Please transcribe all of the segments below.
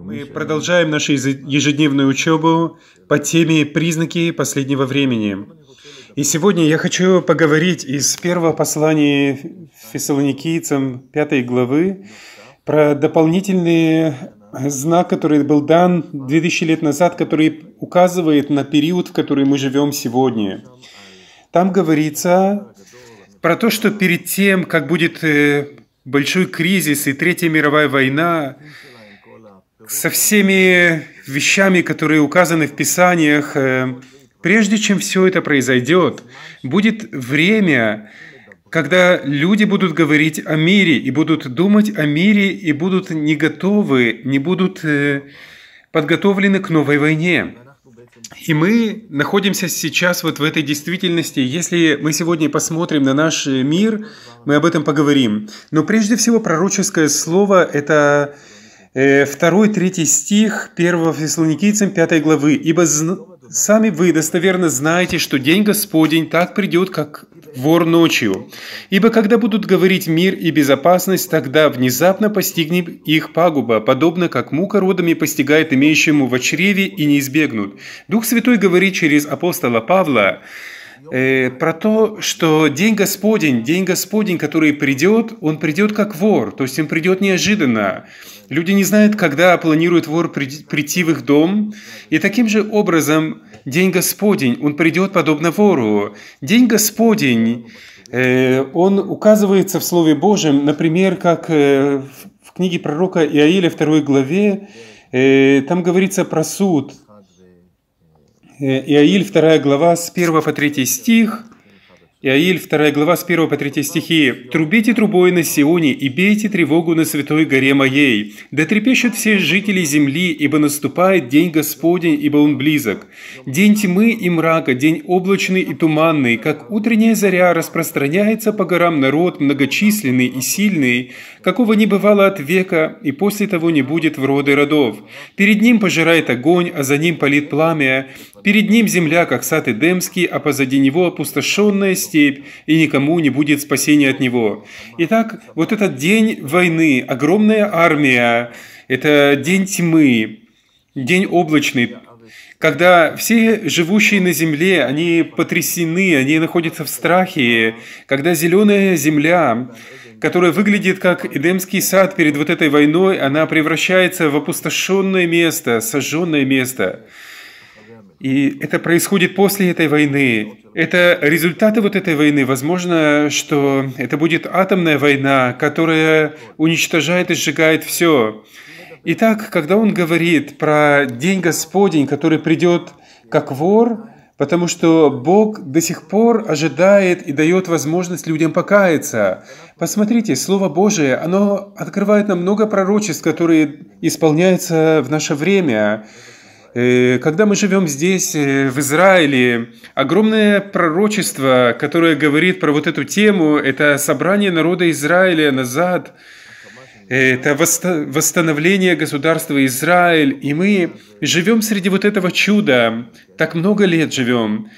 Мы продолжаем нашу ежедневную учебу по теме «Признаки последнего времени». И сегодня я хочу поговорить из первого послания фессалоникийцам 5 главы про дополнительный знак, который был дан 2000 лет назад, который указывает на период, в который мы живем сегодня. Там говорится про то, что перед тем, как будет э, большой кризис и Третья мировая война, со всеми вещами, которые указаны в Писаниях, э, прежде чем все это произойдет, будет время, когда люди будут говорить о мире и будут думать о мире и будут не готовы, не будут э, подготовлены к новой войне. И мы находимся сейчас вот в этой действительности. Если мы сегодня посмотрим на наш э, мир, мы об этом поговорим. Но прежде всего пророческое слово – это э, второй третий стих 1 Фессалоникийцам 5 главы. «Ибо Сами вы достоверно знаете, что день Господень так придет, как вор ночью. Ибо когда будут говорить мир и безопасность, тогда внезапно постигнет их пагуба, подобно как мука родами постигает имеющему в чреве и не избегнут. Дух Святой говорит через апостола Павла, э, про то, что День Господень, День Господень, который придет, он придет как вор, то есть он придет неожиданно. Люди не знают, когда планирует вор прийти в их дом, и таким же образом День Господень, он придет подобно вору. День Господень, э, он указывается в Слове Божьем, например, как э, в книге пророка Иаиля 2 главе, э, там говорится про суд. Э, Иаиль 2 глава с 1 по 3 стих – Иаиль, 2 глава с 1 по 3 стихи. «Трубите трубой на Сионе и бейте тревогу на святой горе моей. Да трепещут все жители земли, ибо наступает день Господень, ибо он близок. День тьмы и мрака, день облачный и туманный, как утренняя заря распространяется по горам народ, многочисленный и сильный, какого не бывало от века, и после того не будет в роды родов. Перед ним пожирает огонь, а за ним палит пламя. Перед ним земля, как сад Эдемский, а позади него опустошенная степь, и никому не будет спасения от него. Итак, вот этот день войны, огромная армия, это день тьмы, день облачный, когда все живущие на земле, они потрясены, они находятся в страхе, когда зеленая земля, которая выглядит как Эдемский сад перед вот этой войной, она превращается в опустошенное место, сожженное место. И это происходит после этой войны. Это результаты вот этой войны. Возможно, что это будет атомная война, которая уничтожает и сжигает все. Итак, когда он говорит про День Господень, который придет как вор, потому что Бог до сих пор ожидает и дает возможность людям покаяться. Посмотрите, Слово Божие, оно открывает нам много пророчеств, которые исполняются в наше время. Э, когда мы живем здесь, э, в Израиле, огромное пророчество, которое говорит про вот эту тему, это собрание народа Израиля назад, э, это восстановление государства Израиль, и мы живем среди вот этого чуда, так много лет живем.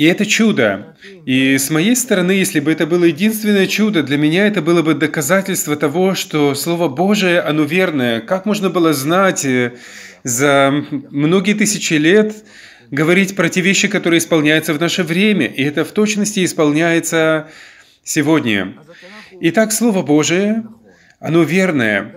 И это чудо. И с моей стороны, если бы это было единственное чудо, для меня это было бы доказательство того, что Слово Божие, оно верное. Как можно было знать э, за многие тысячи лет, говорить про те вещи, которые исполняются в наше время, и это в точности исполняется сегодня. Итак, Слово Божие, оно верное.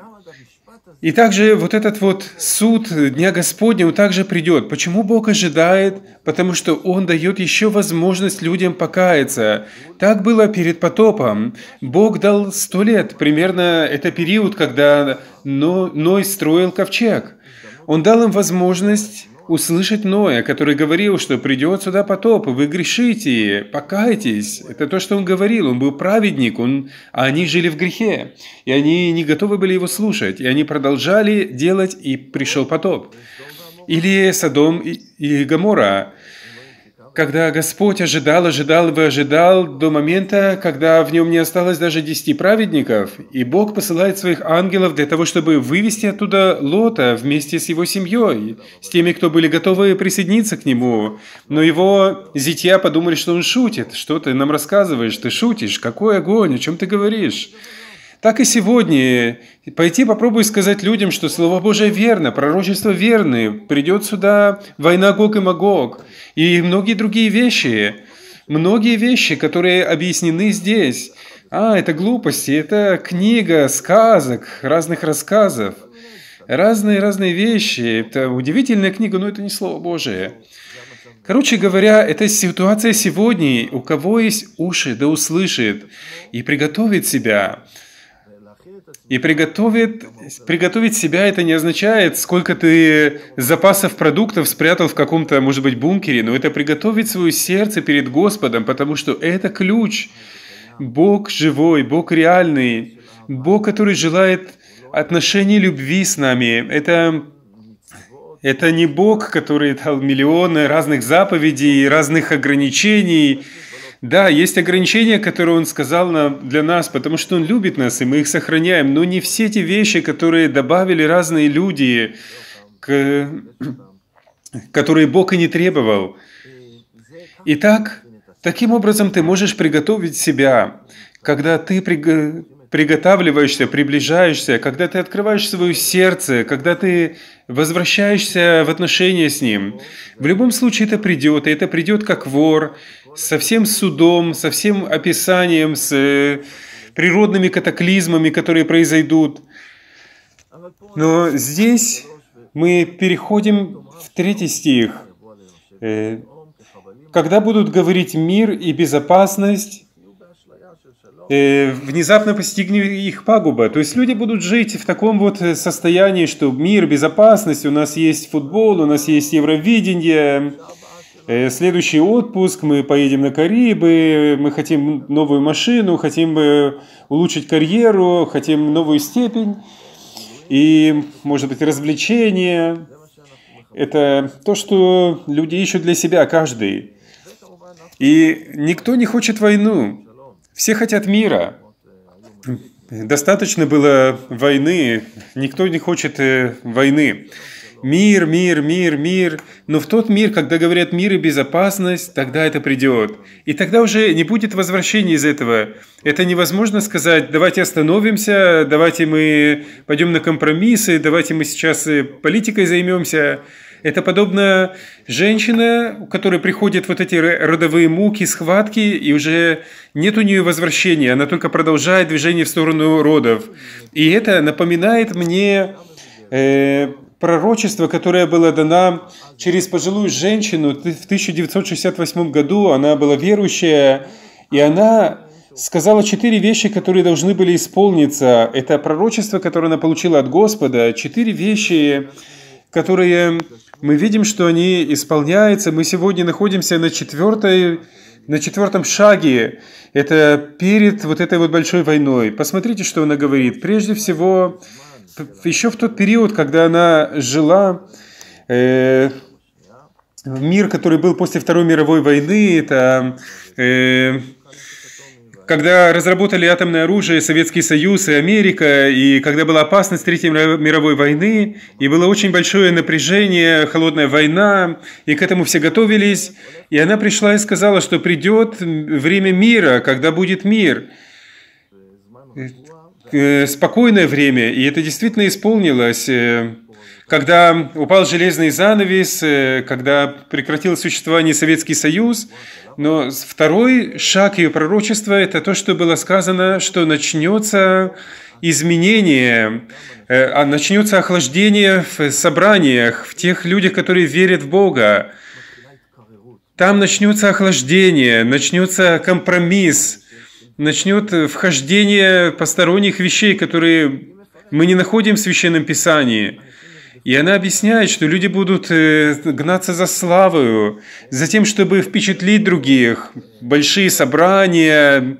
И также вот этот вот суд Дня Господня он также придет. Почему Бог ожидает? Потому что Он дает еще возможность людям покаяться. Так было перед потопом. Бог дал сто лет, примерно это период, когда Ной строил ковчег. Он дал им возможность услышать Ноя, который говорил, что придет сюда потоп, вы грешите, покайтесь. Это то, что он говорил, он был праведник, он... а они жили в грехе, и они не готовы были его слушать, и они продолжали делать, и пришел потоп. Или Садом и, и Гамора, когда Господь ожидал, ожидал и ожидал до момента, когда в нем не осталось даже десяти праведников, и Бог посылает своих ангелов для того, чтобы вывести оттуда Лота вместе с его семьей, с теми, кто были готовы присоединиться к нему. Но его зятья подумали, что он шутит. Что ты нам рассказываешь? Ты шутишь? Какой огонь? О чем ты говоришь? Так и сегодня пойти попробуй сказать людям, что Слово Божие верно, пророчество верны, придет сюда война Гог и Магог и многие другие вещи, многие вещи, которые объяснены здесь. А, это глупости, это книга сказок, разных рассказов, разные-разные вещи. Это удивительная книга, но это не Слово Божие. Короче говоря, это ситуация сегодня. У кого есть уши, да услышит и приготовит себя. И приготовит, приготовить себя это не означает, сколько ты запасов продуктов спрятал в каком-то, может быть, бункере, но это приготовить свое сердце перед Господом, потому что это ключ. Бог живой, Бог реальный, Бог, который желает отношений любви с нами. Это, это не Бог, который дал миллионы разных заповедей, разных ограничений, да, есть ограничения, которые он сказал на, для нас, потому что он любит нас, и мы их сохраняем. Но не все те вещи, которые добавили разные люди, к, которые Бог и не требовал. Итак, таким образом ты можешь приготовить себя, когда ты при, приготавливаешься, приближаешься, когда ты открываешь свое сердце, когда ты возвращаешься в отношения с Ним. В любом случае это придет, и это придет как вор, со всем судом, со всем описанием, с э, природными катаклизмами, которые произойдут. Но здесь мы переходим в третий стих. Э, Когда будут говорить мир и безопасность, э, внезапно постигнет их пагуба. То есть люди будут жить в таком вот состоянии, что мир, безопасность, у нас есть футбол, у нас есть Евровидение, Э, следующий отпуск, мы поедем на Карибы, мы хотим новую машину, хотим э, улучшить карьеру, хотим новую степень и, может быть, развлечения. Это то, что люди ищут для себя, каждый. И никто не хочет войну. Все хотят мира. Достаточно было войны. Никто не хочет э, войны. Мир, мир, мир, мир. Но в тот мир, когда говорят мир и безопасность, тогда это придет. И тогда уже не будет возвращения из этого. Это невозможно сказать, давайте остановимся, давайте мы пойдем на компромиссы, давайте мы сейчас э, политикой займемся. Это подобно женщина, у которой приходят вот эти родовые муки, схватки, и уже нет у нее возвращения, она только продолжает движение в сторону родов. И это напоминает мне э, пророчество, которое было дано через пожилую женщину в 1968 году. Она была верующая, и она сказала четыре вещи, которые должны были исполниться. Это пророчество, которое она получила от Господа. Четыре вещи, которые мы видим, что они исполняются. Мы сегодня находимся на четвертой на четвертом шаге, это перед вот этой вот большой войной. Посмотрите, что она говорит. Прежде всего, еще в тот период, когда она жила, э, мир, который был после Второй мировой войны, это э, когда разработали атомное оружие Советский Союз и Америка, и когда была опасность Третьей мировой войны, и было очень большое напряжение, холодная война, и к этому все готовились, и она пришла и сказала, что придет время мира, когда будет мир Э, спокойное время, и это действительно исполнилось. Э, когда упал железный занавес, э, когда прекратил существование Советский Союз, но второй шаг ее пророчества – это то, что было сказано, что начнется изменение, а начнется охлаждение в собраниях, в тех людях, которые верят в Бога. Там начнется охлаждение, начнется компромисс – начнет э, вхождение посторонних вещей, которые мы не находим в Священном Писании. И она объясняет, что люди будут э, гнаться за славою, за тем, чтобы впечатлить других, большие собрания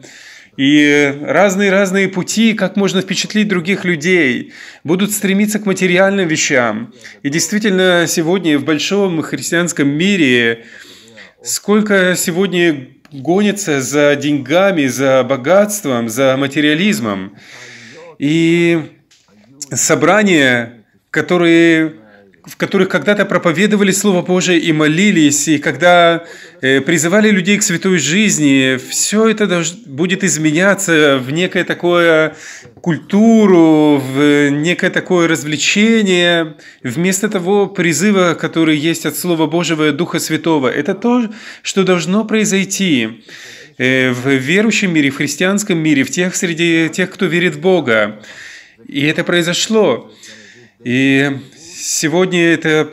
и разные-разные пути, как можно впечатлить других людей, будут стремиться к материальным вещам. И действительно, сегодня в большом христианском мире сколько сегодня гонится за деньгами, за богатством, за материализмом. И собрания, которые в которых когда-то проповедовали Слово Божие и молились, и когда э, призывали людей к святой жизни, все это будет изменяться в некое такое культуру, в некое такое развлечение, вместо того призыва, который есть от Слова Божьего и Духа Святого. Это то, что должно произойти э, в верующем мире, в христианском мире, в тех среди тех, кто верит в Бога. И это произошло. И Сегодня это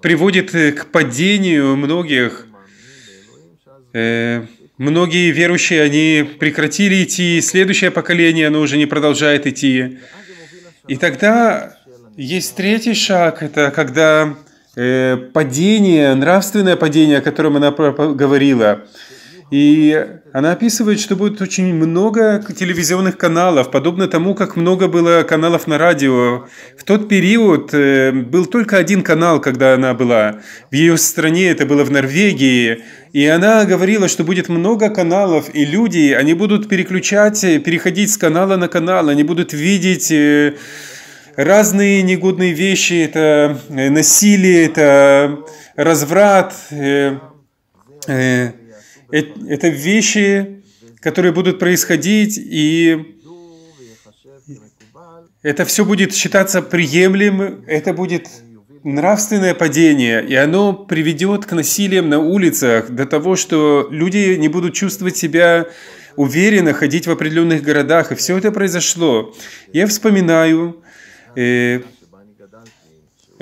приводит к падению многих. Э, многие верующие, они прекратили идти, следующее поколение, оно уже не продолжает идти. И тогда есть третий шаг, это когда э, падение, нравственное падение, о котором она говорила – и она описывает, что будет очень много телевизионных каналов, подобно тому, как много было каналов на радио. В тот период э, был только один канал, когда она была. В ее стране это было в Норвегии. И она говорила, что будет много каналов, и люди, они будут переключать, э, переходить с канала на канал, они будут видеть э, разные негодные вещи, это насилие, это разврат, э, э, это вещи, которые будут происходить, и это все будет считаться приемлемым, это будет нравственное падение, и оно приведет к насилиям на улицах, до того, что люди не будут чувствовать себя уверенно, ходить в определенных городах, и все это произошло. Я вспоминаю, э,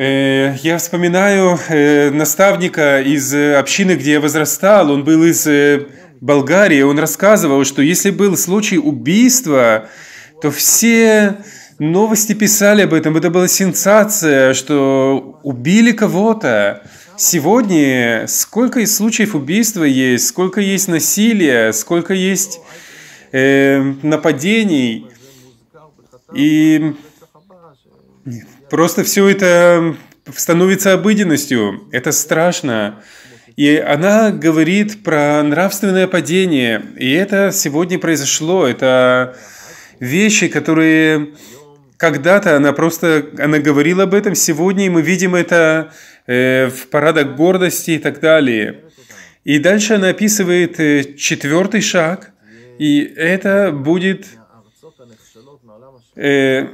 Э, я вспоминаю э, наставника из э, общины, где я возрастал. Он был из Болгарии. Он рассказывал, что если был случай убийства, то все новости писали об этом. Это была сенсация, что убили кого-то. Сегодня сколько есть случаев убийства есть, сколько есть насилия, сколько есть э, нападений. И Просто все это становится обыденностью. Это страшно. И она говорит про нравственное падение. И это сегодня произошло. Это вещи, которые когда-то она просто она говорила об этом. Сегодня и мы видим это э, в парадах гордости и так далее. И дальше она описывает э, четвертый шаг. И это будет э,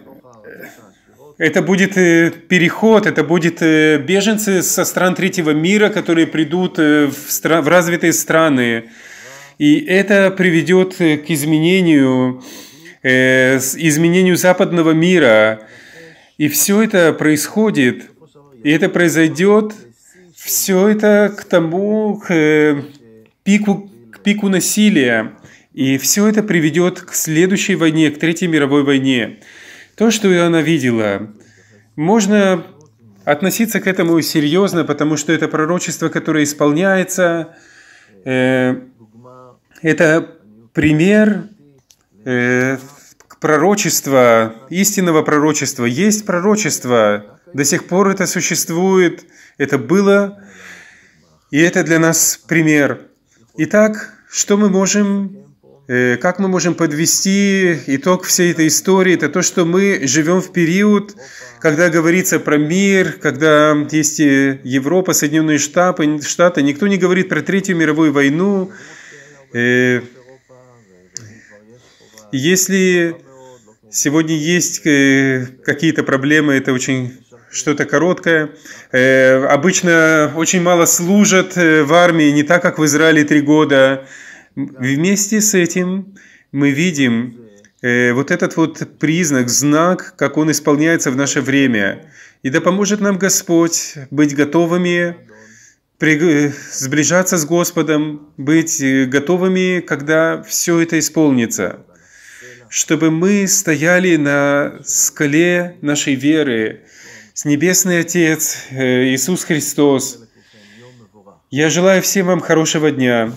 это будет э, переход, это будет э, беженцы со стран третьего мира, которые придут э, в, стра- в развитые страны. И это приведет к изменению, изменению западного мира. И все это происходит. И это произойдет. Все это к тому, к пику, к пику насилия. И все это приведет к следующей войне, к Третьей мировой войне. То, что она видела, можно относиться к этому серьезно, потому что это пророчество, которое исполняется, э, это пример э, пророчества, истинного пророчества. Есть пророчество, до сих пор это существует, это было, и это для нас пример. Итак, что мы можем Э, как мы можем подвести итог всей этой истории, это то, что мы живем в период, когда говорится про мир, когда есть э, Европа, Соединенные Штаты, Штаты никто не говорит про Третью мировую войну. Э, если сегодня есть какие-то проблемы, это очень что-то короткое. Обычно очень мало служат в армии, не так, как в Израиле три года. Вместе с этим мы видим э, вот этот вот признак, знак, как он исполняется в наше время. И да поможет нам Господь быть готовыми, при, э, сближаться с Господом, быть э, готовыми, когда все это исполнится, чтобы мы стояли на скале нашей веры, с Небесный Отец, э, Иисус Христос. Я желаю всем вам хорошего дня.